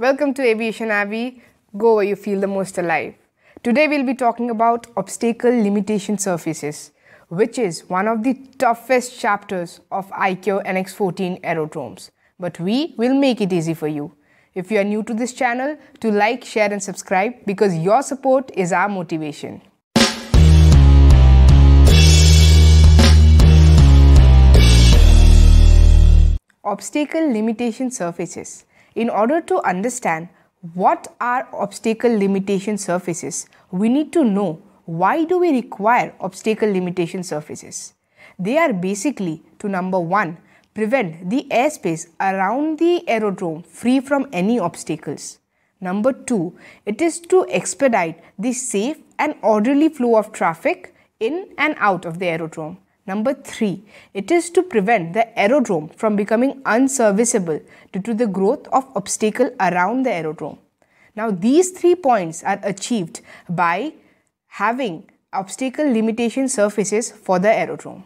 Welcome to Aviation Abbey, go where you feel the most alive. Today we'll be talking about obstacle limitation surfaces, which is one of the toughest chapters of ICAO NX14 aerodromes. But we will make it easy for you. If you are new to this channel, to like, share and subscribe because your support is our motivation. Obstacle limitation surfaces in order to understand what are obstacle limitation surfaces, we need to know why do we require obstacle limitation surfaces. They are basically to number 1 prevent the airspace around the aerodrome free from any obstacles. Number 2 it is to expedite the safe and orderly flow of traffic in and out of the aerodrome. Number 3. It is to prevent the aerodrome from becoming unserviceable due to the growth of obstacle around the aerodrome. Now these three points are achieved by having obstacle limitation surfaces for the aerodrome.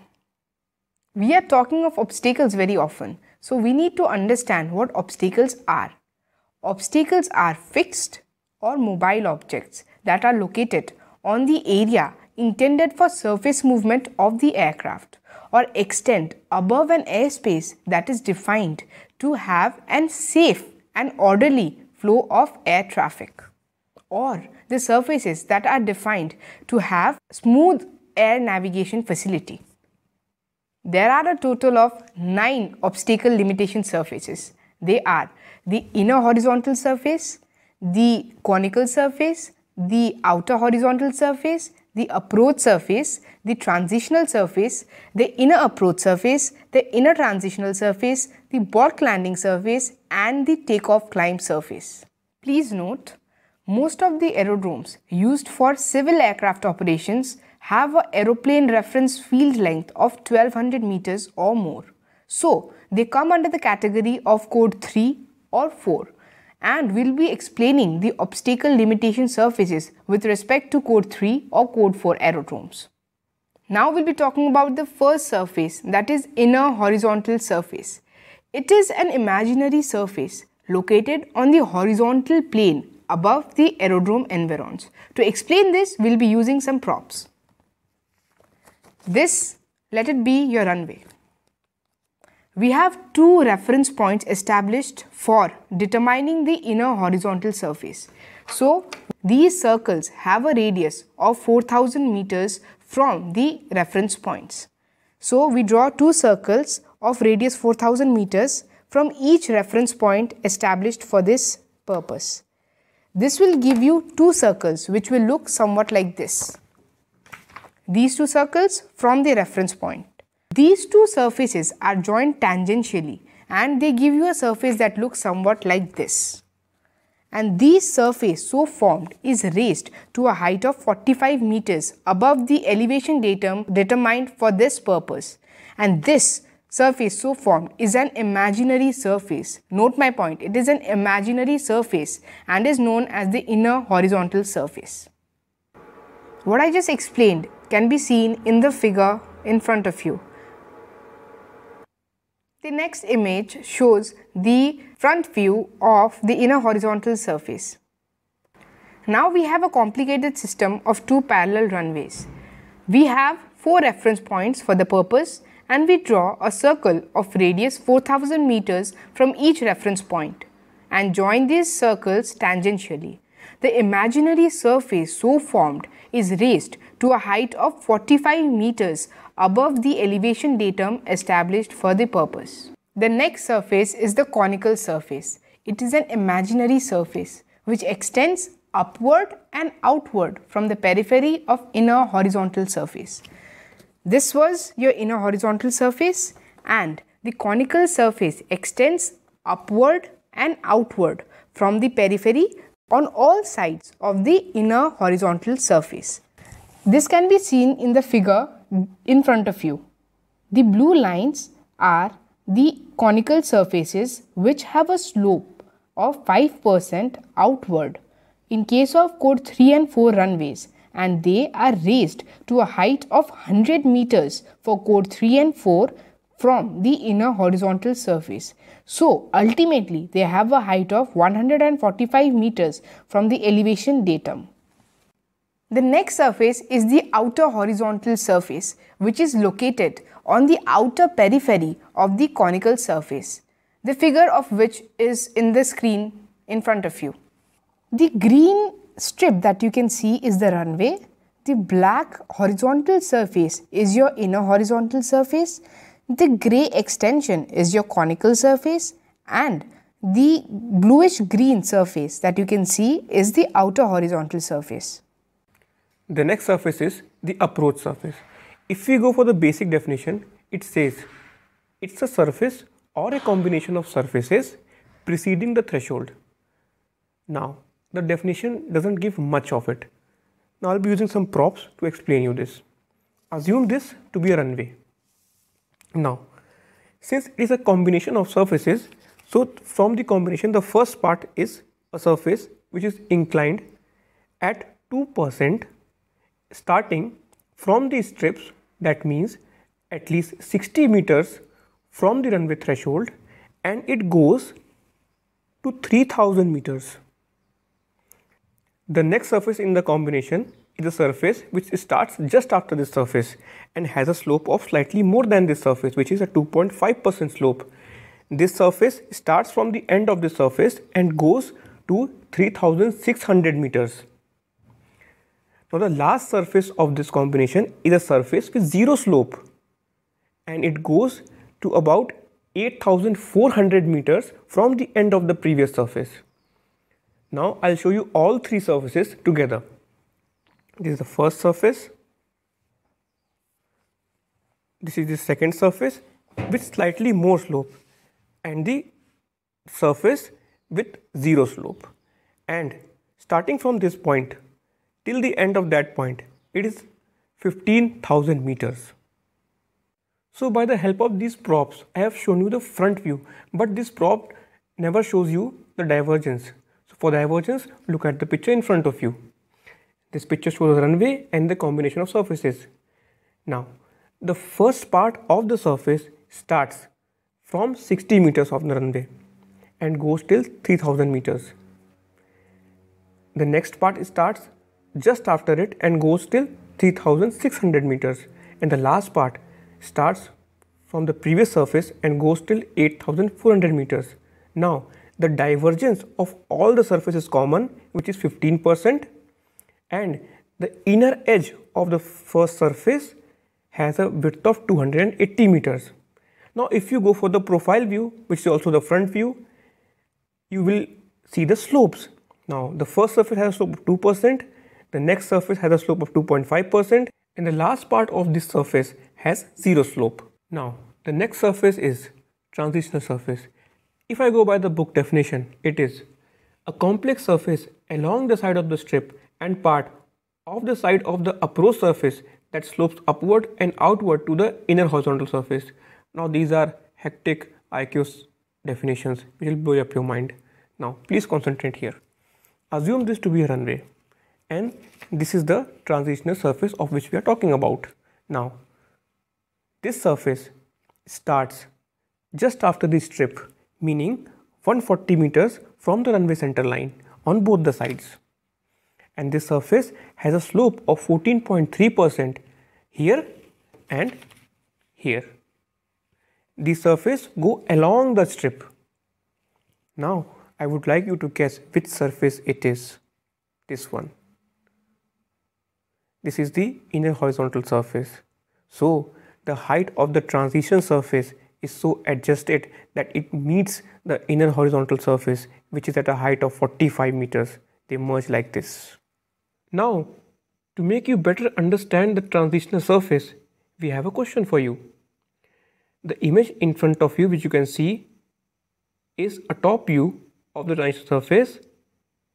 We are talking of obstacles very often, so we need to understand what obstacles are. Obstacles are fixed or mobile objects that are located on the area intended for surface movement of the aircraft or extend above an airspace that is defined to have an safe and orderly flow of air traffic or the surfaces that are defined to have smooth air navigation facility. There are a total of 9 obstacle limitation surfaces. They are the inner horizontal surface, the conical surface, the outer horizontal surface, the approach surface, the transitional surface, the inner approach surface, the inner transitional surface, the bulk landing surface and the takeoff climb surface. Please note, most of the aerodromes used for civil aircraft operations have a aeroplane reference field length of 1200 meters or more. So, they come under the category of code 3 or 4 and we'll be explaining the obstacle limitation surfaces with respect to code 3 or code 4 aerodromes. Now we'll be talking about the first surface that is inner horizontal surface. It is an imaginary surface located on the horizontal plane above the aerodrome environs. To explain this, we'll be using some props. This, let it be your runway. We have two reference points established for determining the inner horizontal surface. So these circles have a radius of 4000 meters from the reference points. So we draw two circles of radius 4000 meters from each reference point established for this purpose. This will give you two circles which will look somewhat like this. These two circles from the reference point. These two surfaces are joined tangentially and they give you a surface that looks somewhat like this. And this surface so formed is raised to a height of 45 meters above the elevation datum determined for this purpose. And this surface so formed is an imaginary surface. Note my point, it is an imaginary surface and is known as the inner horizontal surface. What I just explained can be seen in the figure in front of you. The next image shows the front view of the inner horizontal surface. Now we have a complicated system of two parallel runways. We have four reference points for the purpose and we draw a circle of radius 4000 meters from each reference point and join these circles tangentially. The imaginary surface so formed is raised to a height of 45 meters above the elevation datum established for the purpose. The next surface is the conical surface. It is an imaginary surface which extends upward and outward from the periphery of inner horizontal surface. This was your inner horizontal surface and the conical surface extends upward and outward from the periphery on all sides of the inner horizontal surface. This can be seen in the figure in front of you. The blue lines are the conical surfaces which have a slope of 5% outward in case of code 3 and 4 runways and they are raised to a height of 100 meters for code 3 and 4 from the inner horizontal surface. So ultimately they have a height of 145 meters from the elevation datum. The next surface is the outer horizontal surface which is located on the outer periphery of the conical surface, the figure of which is in the screen in front of you. The green strip that you can see is the runway. The black horizontal surface is your inner horizontal surface. The grey extension is your conical surface and the bluish green surface that you can see is the outer horizontal surface. The next surface is the approach surface. If we go for the basic definition, it says it's a surface or a combination of surfaces preceding the threshold. Now, the definition doesn't give much of it. Now, I'll be using some props to explain you this. Assume this to be a runway. Now, since it is a combination of surfaces, so from the combination, the first part is a surface which is inclined at 2% starting from these strips that means at least 60 meters from the runway threshold and it goes to 3000 meters. The next surface in the combination is a surface which starts just after this surface and has a slope of slightly more than this surface which is a 2.5% slope. This surface starts from the end of the surface and goes to 3600 meters. Now the last surface of this combination is a surface with zero slope and it goes to about 8400 meters from the end of the previous surface. Now I'll show you all three surfaces together. This is the first surface. This is the second surface with slightly more slope and the surface with zero slope. And starting from this point, till the end of that point it is 15,000 meters. So by the help of these props I have shown you the front view but this prop never shows you the divergence. So for divergence look at the picture in front of you. This picture shows the runway and the combination of surfaces. Now the first part of the surface starts from 60 meters of the runway and goes till 3000 meters. The next part starts just after it and goes till 3600 meters and the last part starts from the previous surface and goes till 8400 meters. Now the divergence of all the surface is common which is 15% and the inner edge of the first surface has a width of 280 meters. Now if you go for the profile view which is also the front view you will see the slopes. Now the first surface has a slope of 2% the next surface has a slope of 2.5% and the last part of this surface has zero slope. Now, the next surface is transitional surface. If I go by the book definition, it is a complex surface along the side of the strip and part of the side of the approach surface that slopes upward and outward to the inner horizontal surface. Now these are hectic IQ definitions which will blow up your mind. Now please concentrate here. Assume this to be a runway and this is the transitional surface of which we are talking about. Now, this surface starts just after the strip, meaning 140 meters from the runway center line on both the sides. And this surface has a slope of 14.3% here and here. The surface go along the strip. Now, I would like you to guess which surface it is. This one. This is the inner horizontal surface. So the height of the transition surface is so adjusted that it meets the inner horizontal surface which is at a height of 45 meters. They merge like this. Now to make you better understand the transitional surface, we have a question for you. The image in front of you which you can see is a top view of the transition surface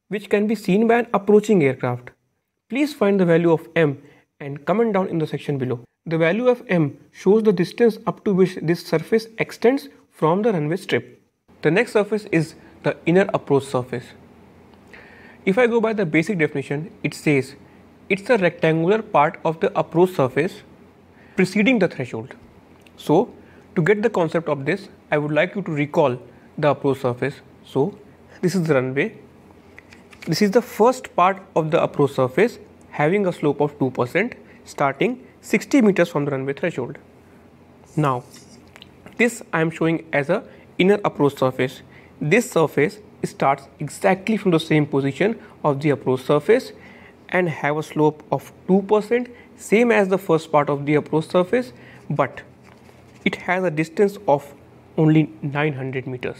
which can be seen by an approaching aircraft. Please find the value of m and comment down in the section below. The value of m shows the distance up to which this surface extends from the runway strip. The next surface is the inner approach surface. If I go by the basic definition, it says it's a rectangular part of the approach surface preceding the threshold. So to get the concept of this, I would like you to recall the approach surface. So this is the runway this is the first part of the approach surface having a slope of 2% starting 60 meters from the runway threshold. Now, this I am showing as a inner approach surface. This surface starts exactly from the same position of the approach surface and have a slope of 2% same as the first part of the approach surface but it has a distance of only 900 meters.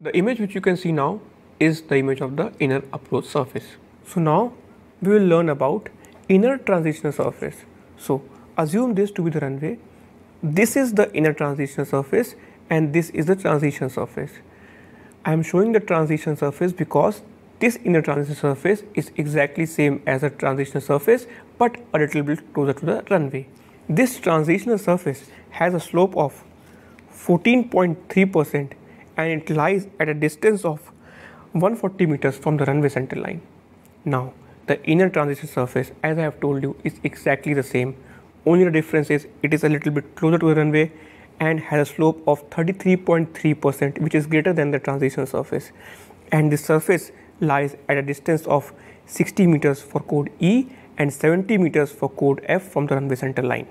The image which you can see now is the image of the inner approach surface. So now we will learn about inner transitional surface. So assume this to be the runway. This is the inner transitional surface and this is the transition surface. I am showing the transition surface because this inner transition surface is exactly same as the transitional surface but a little bit closer to the runway. This transitional surface has a slope of 14.3% and it lies at a distance of 140 meters from the runway center line. Now, the inner transition surface, as I have told you, is exactly the same. Only the difference is it is a little bit closer to the runway and has a slope of 33.3%, which is greater than the transition surface. And the surface lies at a distance of 60 meters for code E and 70 meters for code F from the runway center line.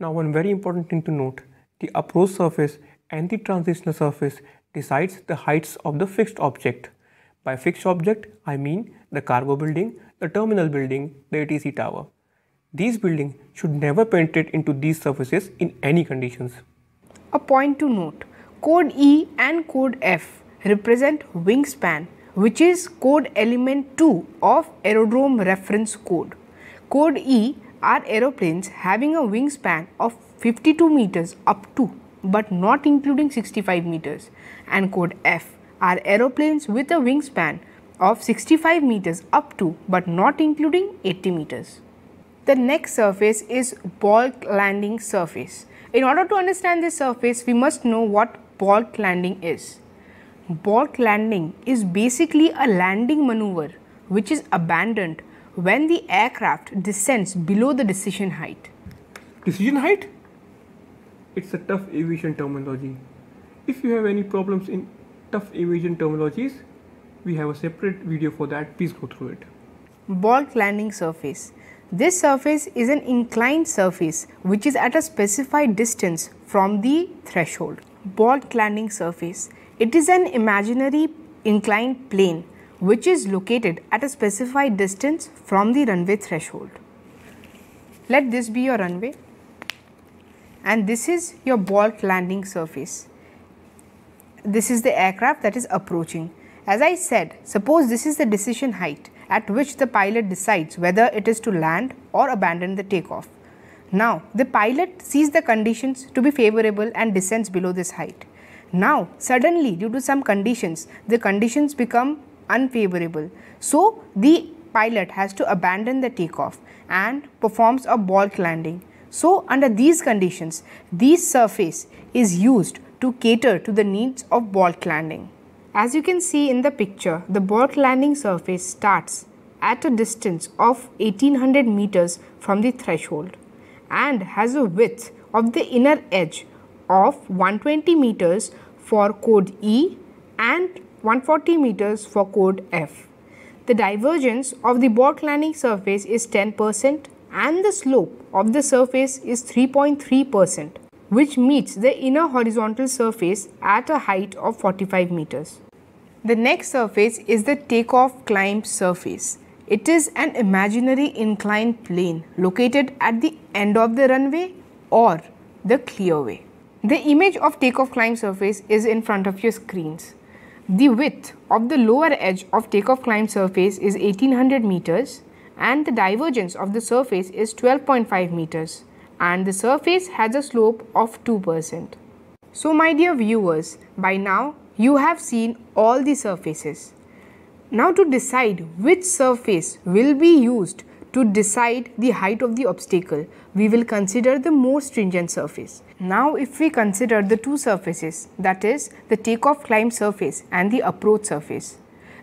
Now, one very important thing to note the approach surface and the transitional surface decides the heights of the fixed object. By fixed object, I mean the cargo building, the terminal building, the ATC tower. These buildings should never penetrate into these surfaces in any conditions. A point to note, code E and code F represent wingspan which is code element 2 of aerodrome reference code. Code E are aeroplanes having a wingspan of 52 meters up to but not including 65 meters and code F are aeroplanes with a wingspan of 65 meters up to but not including 80 meters. The next surface is bulk landing surface. In order to understand this surface, we must know what bulk landing is. Bulk landing is basically a landing maneuver which is abandoned when the aircraft descends below the decision height. Decision height? It's a tough aviation terminology. If you have any problems in tough emission terminologies, we have a separate video for that, please go through it. Bulk landing surface. This surface is an inclined surface which is at a specified distance from the threshold. Bulk landing surface. It is an imaginary inclined plane which is located at a specified distance from the runway threshold. Let this be your runway and this is your bulk landing surface this is the aircraft that is approaching. As I said, suppose this is the decision height at which the pilot decides whether it is to land or abandon the takeoff. Now, the pilot sees the conditions to be favorable and descends below this height. Now, suddenly, due to some conditions, the conditions become unfavorable. So, the pilot has to abandon the takeoff and performs a balk landing. So, under these conditions, this surface is used to cater to the needs of bulk landing. As you can see in the picture, the bulk landing surface starts at a distance of 1800 meters from the threshold and has a width of the inner edge of 120 meters for code E and 140 meters for code F. The divergence of the bulk landing surface is 10% and the slope of the surface is 3.3% which meets the inner horizontal surface at a height of 45 meters. The next surface is the takeoff climb surface. It is an imaginary inclined plane located at the end of the runway or the clearway. The image of takeoff climb surface is in front of your screens. The width of the lower edge of takeoff climb surface is 1800 meters and the divergence of the surface is 12.5 meters and the surface has a slope of 2%. So my dear viewers, by now you have seen all the surfaces. Now to decide which surface will be used to decide the height of the obstacle, we will consider the more stringent surface. Now if we consider the two surfaces, that is the takeoff climb surface and the approach surface.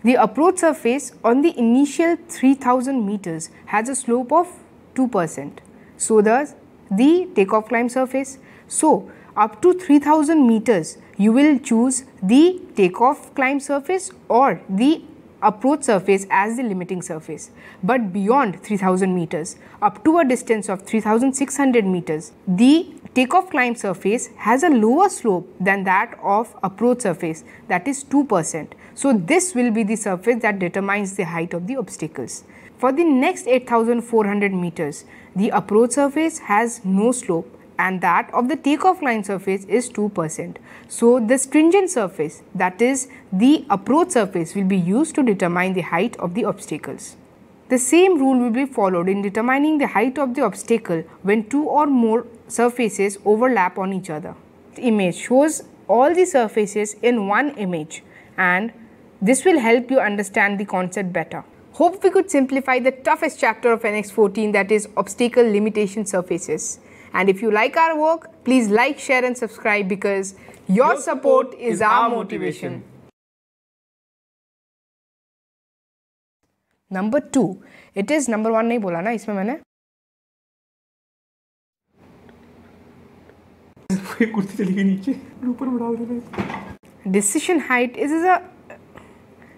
The approach surface on the initial 3000 meters has a slope of 2%. So thus the takeoff climb surface. So, up to 3000 meters you will choose the takeoff climb surface or the approach surface as the limiting surface. But beyond 3000 meters, up to a distance of 3600 meters, the takeoff climb surface has a lower slope than that of approach surface that is 2%. So this will be the surface that determines the height of the obstacles. For the next 8400 meters, the approach surface has no slope and that of the takeoff line surface is 2%. So the stringent surface, that is the approach surface will be used to determine the height of the obstacles. The same rule will be followed in determining the height of the obstacle when two or more surfaces overlap on each other. The image shows all the surfaces in one image and this will help you understand the concept better. Hope we could simplify the toughest chapter of NX14 that is obstacle limitation surfaces. And if you like our work, please like, share and subscribe because your, your support, is, is our motivation. Number two, it is number one. Number one नहीं बोला ना इसमें मैंने कुर्सी चली गई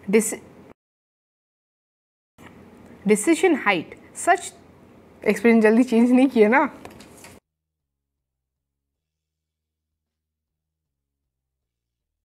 नीचे decision height such experience जल्दी चेंज नहीं किया ना